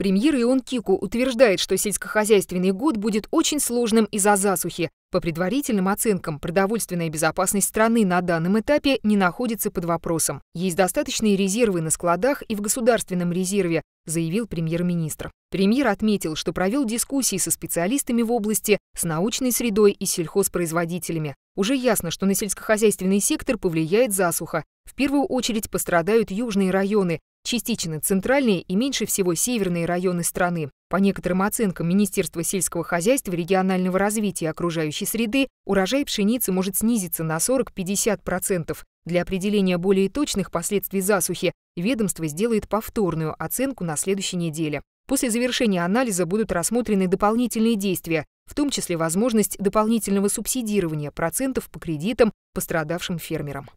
Премьер Ион Кику утверждает, что сельскохозяйственный год будет очень сложным из-за засухи. По предварительным оценкам, продовольственная безопасность страны на данном этапе не находится под вопросом. Есть достаточные резервы на складах и в государственном резерве, заявил премьер-министр. Премьер отметил, что провел дискуссии со специалистами в области, с научной средой и сельхозпроизводителями. Уже ясно, что на сельскохозяйственный сектор повлияет засуха. В первую очередь пострадают южные районы, Частично центральные и меньше всего северные районы страны. По некоторым оценкам Министерства сельского хозяйства, регионального развития и окружающей среды, урожай пшеницы может снизиться на 40-50%. Для определения более точных последствий засухи ведомство сделает повторную оценку на следующей неделе. После завершения анализа будут рассмотрены дополнительные действия, в том числе возможность дополнительного субсидирования процентов по кредитам пострадавшим фермерам.